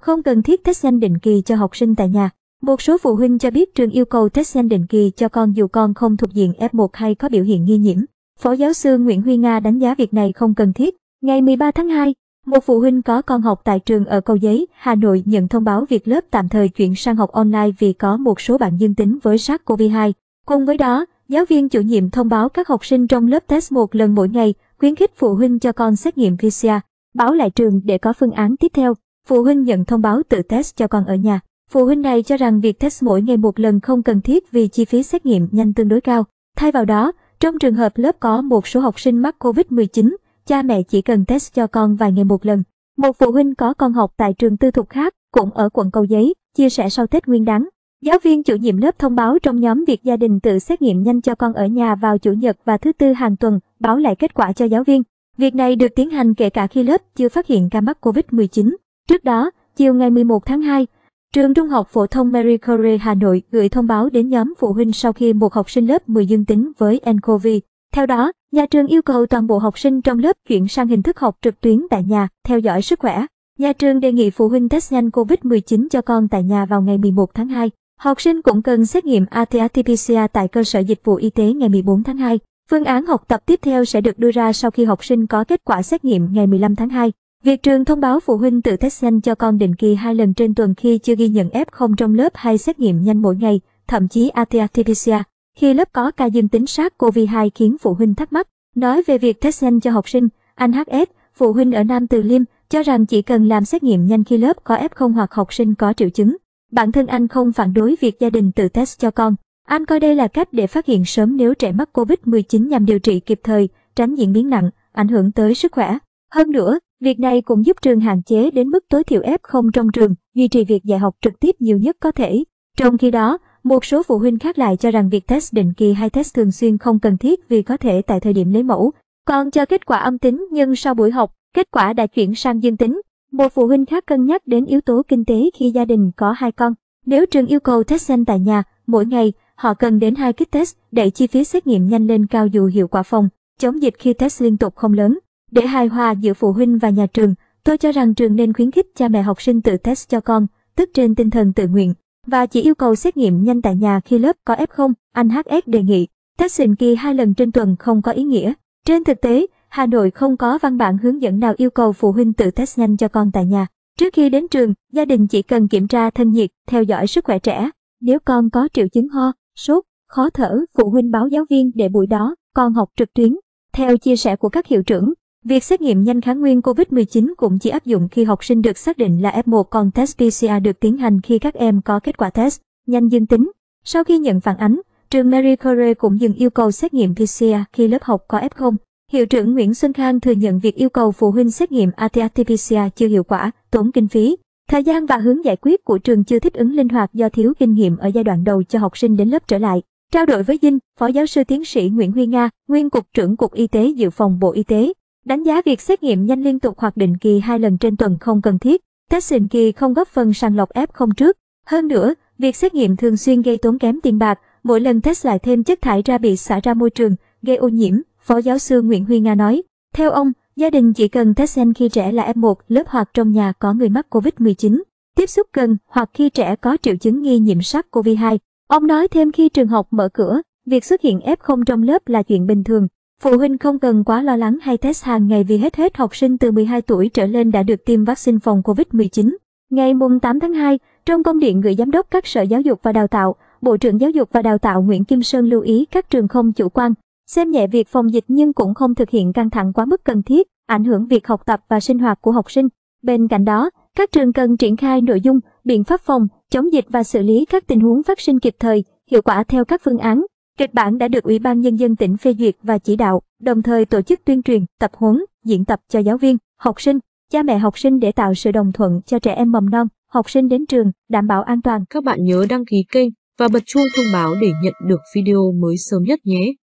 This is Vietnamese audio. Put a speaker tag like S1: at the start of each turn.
S1: Không cần thiết test nhanh định kỳ cho học sinh tại nhà. Một số phụ huynh cho biết trường yêu cầu test nhanh định kỳ cho con dù con không thuộc diện F1 hay có biểu hiện nghi nhiễm. Phó giáo sư Nguyễn Huy Nga đánh giá việc này không cần thiết. Ngày 13 tháng 2, một phụ huynh có con học tại trường ở Cầu Giấy, Hà Nội nhận thông báo việc lớp tạm thời chuyển sang học online vì có một số bạn dương tính với SARS-CoV-2. Cùng với đó, giáo viên chủ nhiệm thông báo các học sinh trong lớp test một lần mỗi ngày, khuyến khích phụ huynh cho con xét nghiệm PCR, báo lại trường để có phương án tiếp theo phụ huynh nhận thông báo tự test cho con ở nhà. Phụ huynh này cho rằng việc test mỗi ngày một lần không cần thiết vì chi phí xét nghiệm nhanh tương đối cao. Thay vào đó, trong trường hợp lớp có một số học sinh mắc COVID-19, cha mẹ chỉ cần test cho con vài ngày một lần. Một phụ huynh có con học tại trường tư thục khác, cũng ở quận Cầu Giấy, chia sẻ sau Tết Nguyên đán. Giáo viên chủ nhiệm lớp thông báo trong nhóm việc gia đình tự xét nghiệm nhanh cho con ở nhà vào chủ nhật và thứ tư hàng tuần, báo lại kết quả cho giáo viên. Việc này được tiến hành kể cả khi lớp chưa phát hiện ca mắc COVID-19. Trước đó, chiều ngày 11 tháng 2, Trường Trung học Phổ thông Mary Curie Hà Nội gửi thông báo đến nhóm phụ huynh sau khi một học sinh lớp 10 dương tính với nCoV. Theo đó, nhà trường yêu cầu toàn bộ học sinh trong lớp chuyển sang hình thức học trực tuyến tại nhà, theo dõi sức khỏe. Nhà trường đề nghị phụ huynh test nhanh COVID-19 cho con tại nhà vào ngày 11 tháng 2. Học sinh cũng cần xét nghiệm ATAT-PCR tại cơ sở dịch vụ y tế ngày 14 tháng 2. Phương án học tập tiếp theo sẽ được đưa ra sau khi học sinh có kết quả xét nghiệm ngày 15 tháng 2. Việc trường thông báo phụ huynh tự test nhanh cho con định kỳ hai lần trên tuần khi chưa ghi nhận F0 trong lớp hay xét nghiệm nhanh mỗi ngày, thậm chí RT-PCR, khi lớp có ca dương tính SARS-CoV-2 khiến phụ huynh thắc mắc. Nói về việc test nhanh cho học sinh, anh HS, phụ huynh ở Nam Từ Liêm, cho rằng chỉ cần làm xét nghiệm nhanh khi lớp có F0 hoặc học sinh có triệu chứng. Bản thân anh không phản đối việc gia đình tự test cho con. Anh coi đây là cách để phát hiện sớm nếu trẻ mắc COVID-19 nhằm điều trị kịp thời, tránh diễn biến nặng, ảnh hưởng tới sức khỏe. Hơn nữa, Việc này cũng giúp trường hạn chế đến mức tối thiểu F0 trong trường, duy trì việc dạy học trực tiếp nhiều nhất có thể. Trong khi đó, một số phụ huynh khác lại cho rằng việc test định kỳ hay test thường xuyên không cần thiết vì có thể tại thời điểm lấy mẫu, còn cho kết quả âm tính nhưng sau buổi học, kết quả đã chuyển sang dương tính. Một phụ huynh khác cân nhắc đến yếu tố kinh tế khi gia đình có hai con. Nếu trường yêu cầu test nhanh tại nhà, mỗi ngày, họ cần đến hai kit test đẩy chi phí xét nghiệm nhanh lên cao dù hiệu quả phòng chống dịch khi test liên tục không lớn. Để hài hòa giữa phụ huynh và nhà trường, tôi cho rằng trường nên khuyến khích cha mẹ học sinh tự test cho con, tức trên tinh thần tự nguyện, và chỉ yêu cầu xét nghiệm nhanh tại nhà khi lớp có F0, anh HS đề nghị. Test định kỳ hai lần trên tuần không có ý nghĩa. Trên thực tế, Hà Nội không có văn bản hướng dẫn nào yêu cầu phụ huynh tự test nhanh cho con tại nhà. Trước khi đến trường, gia đình chỉ cần kiểm tra thân nhiệt, theo dõi sức khỏe trẻ. Nếu con có triệu chứng ho, sốt, khó thở, phụ huynh báo giáo viên để buổi đó, con học trực tuyến. Theo chia sẻ của các hiệu trưởng, Việc xét nghiệm nhanh kháng nguyên COVID-19 cũng chỉ áp dụng khi học sinh được xác định là F1 còn test PCR được tiến hành khi các em có kết quả test nhanh dương tính. Sau khi nhận phản ánh, trường Mary Curie cũng dừng yêu cầu xét nghiệm PCR khi lớp học có F0. Hiệu trưởng Nguyễn Xuân Khang thừa nhận việc yêu cầu phụ huynh xét nghiệm ATAT-PCR chưa hiệu quả, tốn kinh phí. Thời gian và hướng giải quyết của trường chưa thích ứng linh hoạt do thiếu kinh nghiệm ở giai đoạn đầu cho học sinh đến lớp trở lại. Trao đổi với Dinh, Phó Giáo sư Tiến sĩ Nguyễn Huy Nga, Nguyên Cục trưởng Cục Y tế Dự phòng Bộ Y tế, Đánh giá việc xét nghiệm nhanh liên tục hoặc định kỳ hai lần trên tuần không cần thiết, testing kỳ không góp phần sàng lọc F0 trước. Hơn nữa, việc xét nghiệm thường xuyên gây tốn kém tiền bạc, mỗi lần test lại thêm chất thải ra bị xả ra môi trường, gây ô nhiễm, Phó giáo sư Nguyễn Huy Nga nói. Theo ông, gia đình chỉ cần test nhanh khi trẻ là F1 lớp hoặc trong nhà có người mắc COVID-19, tiếp xúc gần hoặc khi trẻ có triệu chứng nghi nhiễm SARS-CoV-2. Ông nói thêm khi trường học mở cửa, việc xuất hiện F0 trong lớp là chuyện bình thường, Phụ huynh không cần quá lo lắng hay test hàng ngày vì hết hết học sinh từ 12 tuổi trở lên đã được tiêm vaccine phòng COVID-19. Ngày 8 tháng 2, trong công điện gửi Giám đốc các Sở Giáo dục và Đào tạo, Bộ trưởng Giáo dục và Đào tạo Nguyễn Kim Sơn lưu ý các trường không chủ quan, xem nhẹ việc phòng dịch nhưng cũng không thực hiện căng thẳng quá mức cần thiết, ảnh hưởng việc học tập và sinh hoạt của học sinh. Bên cạnh đó, các trường cần triển khai nội dung, biện pháp phòng, chống dịch và xử lý các tình huống phát sinh kịp thời, hiệu quả theo các phương án, Kịch bản đã được Ủy ban Nhân dân tỉnh phê duyệt và chỉ đạo, đồng thời tổ chức tuyên truyền, tập huấn, diễn tập cho giáo viên, học sinh, cha mẹ học sinh để tạo sự đồng thuận cho trẻ em mầm non, học sinh đến trường, đảm bảo an toàn. Các bạn nhớ đăng ký kênh và bật chuông thông báo để nhận được video mới sớm nhất nhé.